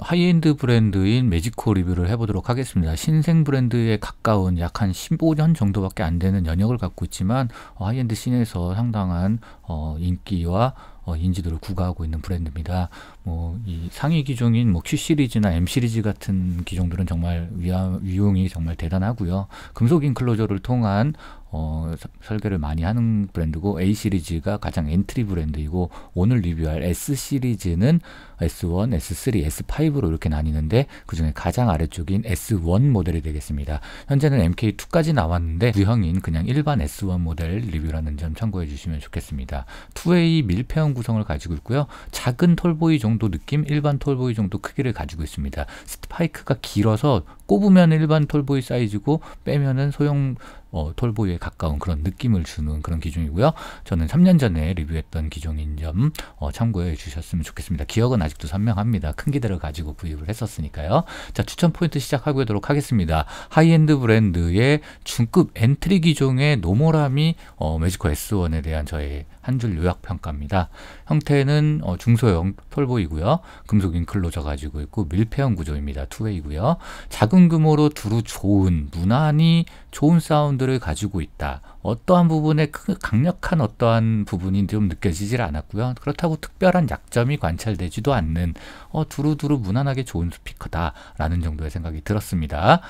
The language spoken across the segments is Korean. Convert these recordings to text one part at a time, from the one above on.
하이엔드 브랜드인 매지코 리뷰를 해보도록 하겠습니다. 신생 브랜드에 가까운 약 한 15년 정도밖에 안 되는 연역을 갖고 있지만 어, 하이엔드 씬에서 상당한 어, 인기와 어, 인지도를 구가하고 있는 브랜드입니다. 뭐 이 상위 기종인 뭐 Q 시리즈나 M 시리즈 같은 기종들은 정말 위하, 위용이 정말 대단하고요. 금속 인클로저를 통한 어, 설계를 많이 하는 브랜드고 A 시리즈가 가장 엔트리 브랜드이고 오늘 리뷰할 S 시리즈는 S1, S3, S5로 이렇게 나뉘는데 그 중에 가장 아래쪽인 S1 모델이 되겠습니다. 현재는 MK2까지 나왔는데 유형인 그냥 일반 S1 모델 리뷰라는 점 참고해 주시면 좋겠습니다. 2A 밀폐형 일반 구성을 가지고 있고요. 작은 톨보이 정도 느낌, 일반 톨보이 정도 크기를 가지고 있습니다. 스파이크가 길어서 꼽으면 일반 톨보이 사이즈고 빼면은 소형 어, 톨보이에 가까운 그런 느낌을 주는 그런 기종이고요. 저는 3년 전에 리뷰했던 기종인 점 어, 참고해 주셨으면 좋겠습니다. 기억은 아직도 선명합니다. 큰 기대를 가지고 구입을 했었으니까요. 자 추천 포인트 시작하도록 하겠습니다. 하이엔드 브랜드의 중급 엔트리 기종의 노모람이 어, 매지코 S1에 대한 저의 한 줄 요약 평가입니다. 형태는 어, 중소형 톨보이고요. 금속 인클로저 가지고 있고 밀폐형 구조입니다. 투웨이고요. 작은 순금으로 두루 좋은 무난히 좋은 사운드를 가지고 있다. 어떠한 부분에 강력한 어떠한 부분이 좀 느껴지질 않았고요. 그렇다고 특별한 약점이 관찰되지도 않는 어, 두루두루 무난하게 좋은 스피커다라는 정도의 생각이 들었습니다.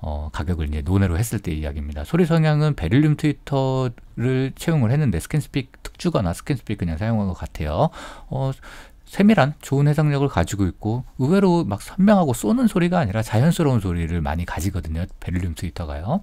어, 가격을 이제 논외로 했을 때 이야기입니다. 소리 성향은 베릴륨 트위터를 채용을 했는데 스캔스피크 특주거나 스캔스피크 그냥 사용한 것 같아요. 어, 세밀한 좋은 해상력을 가지고 있고 의외로 막 선명하고 쏘는 소리가 아니라 자연스러운 소리를 많이 가지거든요. 베를륨 트위터가요.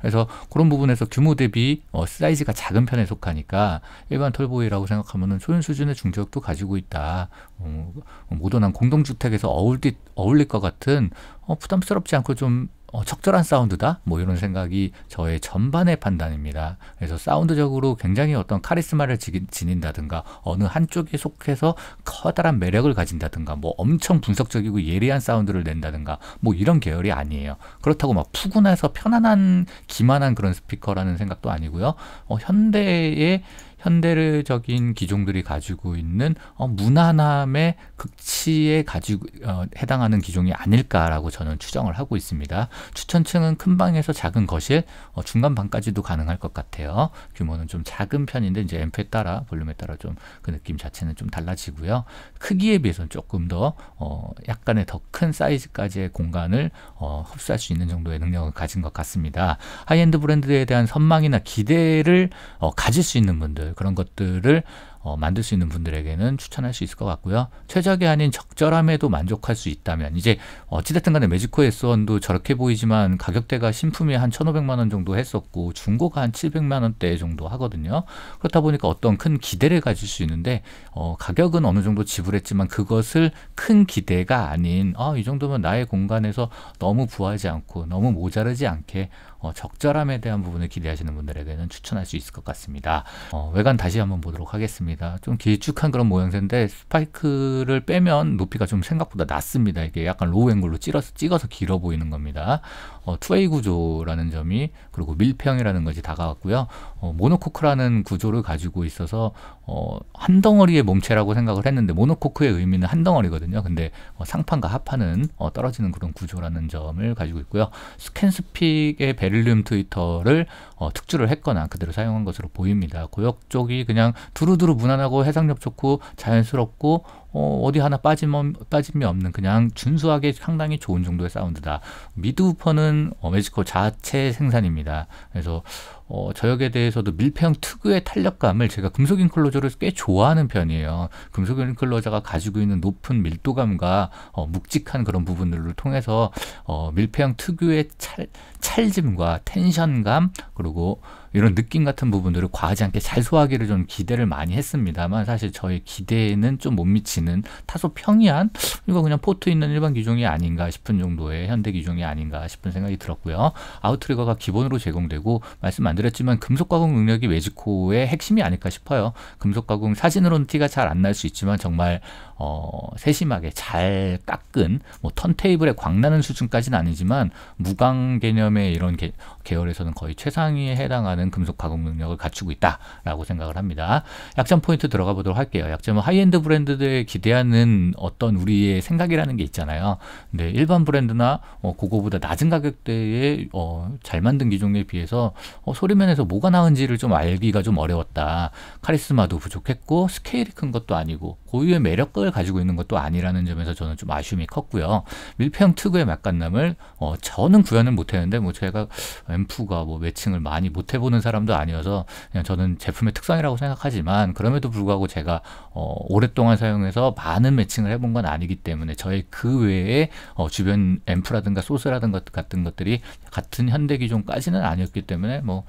그래서 그런 부분에서 규모 대비 어, 사이즈가 작은 편에 속하니까 일반 털보이라고 생각하면 소연 수준의 중저역도 가지고 있다. 어, 어 모던한 공동주택에서 어울릴, 어울릴 것 같은 어, 부담스럽지 않고 좀 어, 적절한 사운드다 뭐 이런 생각이 저의 전반의 판단입니다 그래서 사운드적으로 굉장히 어떤 카리스마를 지, 지닌다든가 어느 한쪽에 속해서 커다란 매력을 가진다든가 뭐 엄청 분석적이고 예리한 사운드를 낸다든가 뭐 이런 계열이 아니에요 그렇다고 막 푸근해서 편안한 기만한 그런 스피커라는 생각도 아니고요 어, 현대의 현대적인 기종들이 가지고 있는 어, 무난함의 극치에 가지고 어, 해당하는 기종이 아닐까라고 저는 추정을 하고 있습니다. 추천층은 큰 방에서 작은 거실, 어, 중간 방까지도 가능할 것 같아요. 규모는 좀 작은 편인데 이제 앰프에 따라 볼륨에 따라 좀 그 느낌 자체는 좀 달라지고요. 크기에 비해서는 조금 더 어, 약간의 더 큰 사이즈까지의 공간을 어, 흡수할 수 있는 정도의 능력을 가진 것 같습니다. 하이엔드 브랜드에 대한 선망이나 기대를 어, 가질 수 있는 분들 그런 것들을 어, 만들 수 있는 분들에게는 추천할 수 있을 것 같고요. 최적이 아닌 적절함에도 만족할 수 있다면 이제 어찌됐든 간에 매직코 S1도 저렇게 보이지만 가격대가 신품이 한 1,500만 원 정도 했었고 중고가 한 700만 원대 정도 하거든요. 그렇다 보니까 어떤 큰 기대를 가질 수 있는데 어, 가격은 어느 정도 지불했지만 그것을 큰 기대가 아닌 아, 이 정도면 나의 공간에서 너무 부하지 않고 너무 모자르지 않게 어, 적절함에 대한 부분을 기대하시는 분들에게는 추천할 수 있을 것 같습니다. 어, 외관 다시 한번 보도록 하겠습니다. 좀 길쭉한 그런 모양새인데 스파이크를 빼면 높이가 좀 생각보다 낮습니다. 이게 약간 로우 앵글로 찌러서, 찍어서 길어 보이는 겁니다. 어, 2A 구조라는 점이 그리고 밀평이라는 것이 다가왔고요. 어, 모노코크라는 구조를 가지고 있어서 어, 한 덩어리의 몸체라고 생각을 했는데 모노코크의 의미는 한 덩어리거든요. 근데 어, 상판과 하판은 어, 떨어지는 그런 구조라는 점을 가지고 있고요. 스캔스픽의 베릴륨 트위터를 어, 특주를 했거나 그대로 사용한 것으로 보입니다. 고역 쪽이 그냥 두루두루 무난하고 해상력 좋고 자연스럽고 어, 어디 하나 빠짐, 빠짐이 없는 그냥 준수하게 상당히 좋은 정도의 사운드다. 미드우퍼는 어, 매지코 자체 생산입니다. 그래서 어, 저역에 대해서도 밀폐형 특유의 탄력감을 제가 금속 인클로저를 꽤 좋아하는 편이에요. 금속 인클로저가 가지고 있는 높은 밀도감과 어, 묵직한 그런 부분들을 통해서 어, 밀폐형 특유의 찰, 찰짐과 텐션감 그리고 이런 느낌 같은 부분들을 과하지 않게 잘 소화하기를 좀 기대를 많이 했습니다만 사실 저의 기대에는 좀 못 미치는 타소 평이한 이거 그냥 포트 있는 일반 기종이 아닌가 싶은 정도의 현대 기종이 아닌가 싶은 생각이 들었고요. 아웃트리거가 기본으로 제공되고 말씀 안 드렸지만 금속 가공 능력이 웨지코의 핵심이 아닐까 싶어요. 금속 가공 사진으로는 티가 잘 안 날 수 있지만 정말 어, 세심하게 잘 깎은 뭐 턴테이블의 광나는 수준까지는 아니지만 무광 개념의 이런 게, 계열에서는 거의 최상위에 해당하는 금속 가공 능력을 갖추고 있다라고 생각을 합니다. 약점 포인트 들어가 보도록 할게요. 약점은 하이엔드 브랜드들에 기대하는 어떤 우리의 생각이라는 게 있잖아요. 근데 일반 브랜드나 어, 그거보다 낮은 가격대의 어, 잘 만든 기종에 비해서 어, 소리면에서 뭐가 나은지를 좀 알기가 좀 어려웠다. 카리스마도 부족했고 스케일이 큰 것도 아니고 고유의 매력을 가지고 있는 것도 아니라는 점에서 저는 좀 아쉬움이 컸고요. 밀폐형 특유의 맛간남을 어, 저는 구현을 못했는데 뭐 제가 앰프가 뭐 매칭을 많이 못 해보는 사람도 아니어서 그냥 저는 제품의 특성이라고 생각하지만 그럼에도 불구하고 제가 어, 오랫동안 사용해서 많은 매칭을 해본 건 아니기 때문에 저의 그 외에 어, 주변 앰프라든가 소스라든가 같은 것들이 같은 현대 기종까지는 아니었기 때문에 뭐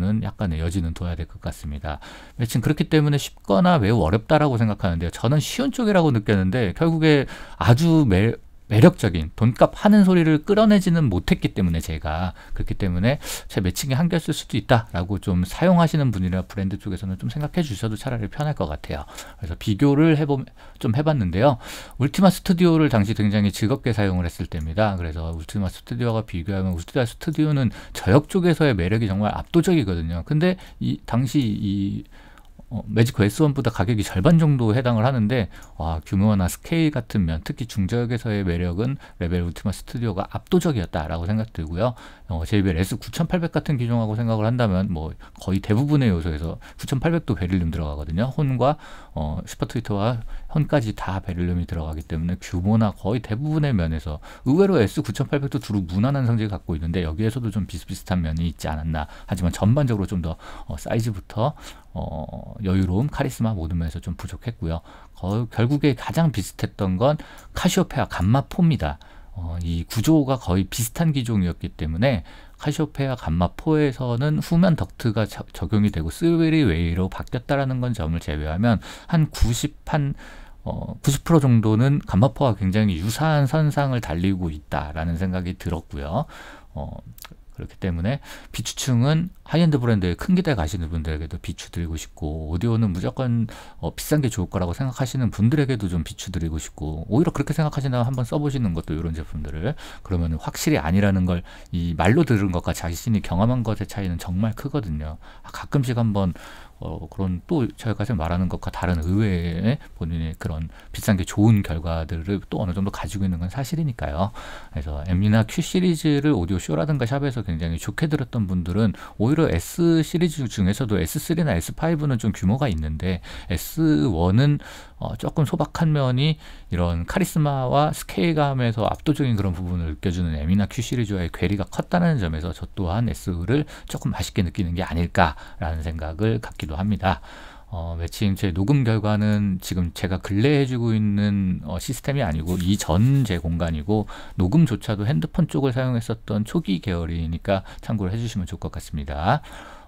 서로서는 약간의 여지는 둬야 될 것 같습니다. 매칭 그렇기 때문에 쉽거나 매우 어렵다라고 생각하는데요. 저는 쉬운 쪽이라고 느꼈는데 결국에 아주 매, 매력적인 돈값 하는 소리를 끌어내지는 못했기 때문에 제가 그렇기 때문에 제매칭에 한결쓸 수도 있다라고 좀 사용하시는 분이나 브랜드 쪽에서는 좀 생각해 주셔도 차라리 편할 것 같아요. 그래서 비교를 해보 좀 해봤는데요. 울티마 스튜디오를 당시 굉장히 즐겁게 사용을 했을 때입니다. 그래서 울티마 스튜디오와 비교하면 울티마 스튜디오는 저역 쪽에서의 매력이 정말 압도적이거든요. 근데 이 당시 이 어, 매직 S1보다 그 가격이 절반 정도 해당을 하는데 와, 규모나 스케일 같은 면 특히 중저역에서의 매력은 레벨 울트마 스튜디오가 압도적이었다라고 생각되고요. 어, JBL S9800 같은 기종하고 생각을 한다면 뭐 거의 대부분의 요소에서 9800도 베릴륨 들어가거든요. 혼과 어, 슈퍼트위터와 현까지 다 베릴륨이 들어가기 때문에 규모나 거의 대부분의 면에서 의외로 S9800도 주로 무난한 성질을 갖고 있는데 여기에서도 좀 비슷비슷한 면이 있지 않았나 하지만 전반적으로 좀더 어, 사이즈부터 어, 여유로움, 카리스마 모든 면에서 좀 부족했고요. 거, 결국에 가장 비슷했던 건 카시오페아 감마포입니다. 어, 이 구조가 거의 비슷한 기종이었기 때문에 카시오페아 감마포에서는 후면 덕트가 저, 적용이 되고 스웨리웨이로 바뀌었다라는 건 점을 제외하면 한 90, 한 어, 90% 정도는 감마포와 굉장히 유사한 선상을 달리고 있다라는 생각이 들었고요. 어, 그렇기 때문에 비추층은 하이엔드 브랜드에 큰 기대 가시는 분들에게도 비추드리고 싶고 오디오는 무조건 어, 비싼 게 좋을 거라고 생각하시는 분들에게도 좀 비추드리고 싶고 오히려 그렇게 생각하시나 한번 써보시는 것도 이런 제품들을 그러면 확실히 아니라는 걸 이 말로 들은 것과 자신이 경험한 것의 차이는 정말 크거든요. 아, 가끔씩 한번 어, 그런 또 저희가 지금 말하는 것과 다른 의외의 본인의 그런 비싼 게 좋은 결과들을 또 어느 정도 가지고 있는 건 사실이니까요. 그래서 M이나 Q 시리즈를 오디오 쇼라든가 샵에서 굉장히 좋게 들었던 분들은 오히려 S 시리즈 중에서도 S3나 S5는 좀 규모가 있는데 S1은 어, 조금 소박한 면이 이런 카리스마와 스케일감에서 압도적인 그런 부분을 느껴주는 M이나 Q 시리즈와의 괴리가 컸다는 점에서 저 또한 S를 조금 맛있게 느끼는 게 아닐까라는 생각을 갖기도 합니다. 어, 매칭 제 녹음 결과는 지금 제가 근래해주고 있는 어, 시스템이 아니고 이전 제 공간이고 녹음조차도 핸드폰 쪽을 사용했었던 초기 계열이니까 참고를 해주시면 좋을 것 같습니다.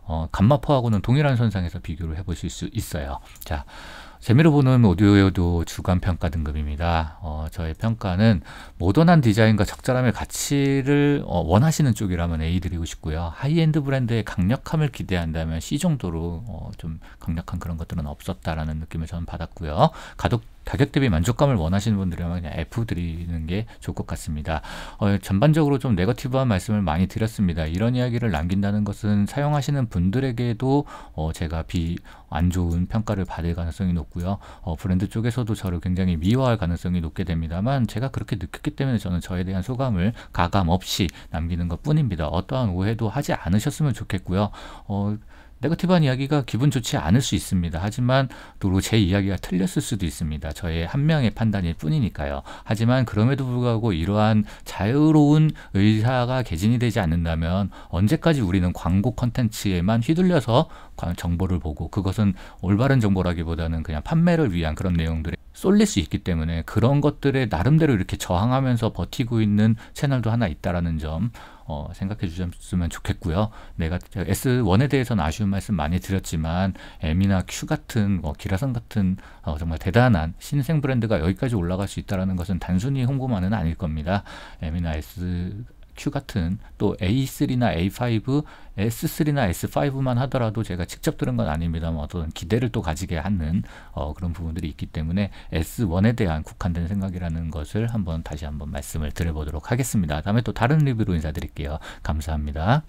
어, 감마포하고는 동일한 선상에서 비교를 해보실 수 있어요. 자, 재미로 보는 오디오에도 주간 평가 등급입니다. 어, 저의 평가는 모던한 디자인과 적절함의 가치를 어, 원하시는 쪽이라면 A 드리고 싶고요. 하이엔드 브랜드의 강력함을 기대한다면 C 정도로 어, 좀 강력한 그런 것들은 없었다라는 느낌을 저는 받았고요. 가격 가격 대비 만족감을 원하시는 분들이라면 그냥 F 드리는 게 좋을 것 같습니다. 어, 전반적으로 좀 네거티브한 말씀을 많이 드렸습니다. 이런 이야기를 남긴다는 것은 사용하시는 분들에게도 어, 제가 비 안 좋은 평가를 받을 가능성이 높고 있고요. 어, 브랜드 쪽에서도 저를 굉장히 미워할 가능성이 높게 됩니다만 제가 그렇게 느꼈기 때문에 저는 저에 대한 소감을 가감 없이 남기는 것 뿐입니다. 어떠한 오해도 하지 않으셨으면 좋겠고요. 어, 네거티브한 이야기가 기분 좋지 않을 수 있습니다. 하지만 또제 이야기가 틀렸을 수도 있습니다. 저의 한 명의 판단일 뿐이니까요. 하지만 그럼에도 불구하고 이러한 자유로운 의사가 개진이 되지 않는다면 언제까지 우리는 광고 컨텐츠에만 휘둘려서 정보를 보고 그것은 올바른 정보라기보다는 그냥 판매를 위한 그런 내용들의 쏠릴 수 있기 때문에 그런 것들에 나름대로 이렇게 저항하면서 버티고 있는 채널도 하나 있다라는 점 어, 생각해 주셨으면 좋겠고요. 내가 S1에 대해서는 아쉬운 말씀 많이 드렸지만 M이나 Q 같은 어, 기라성 같은 어, 정말 대단한 신생 브랜드가 여기까지 올라갈 수 있다는 것은 단순히 홍보만은 아닐 겁니다. M이나 S Q 같은 또 A3나 A5, S3나 S5만 하더라도 제가 직접 들은 건 아닙니다만 어떤 기대를 또 가지게 하는 어, 그런 부분들이 있기 때문에 S1에 대한 국한된 생각이라는 것을 한번 다시 한번 말씀을 드려보도록 하겠습니다. 다음에 또 다른 리뷰로 인사드릴게요. 감사합니다.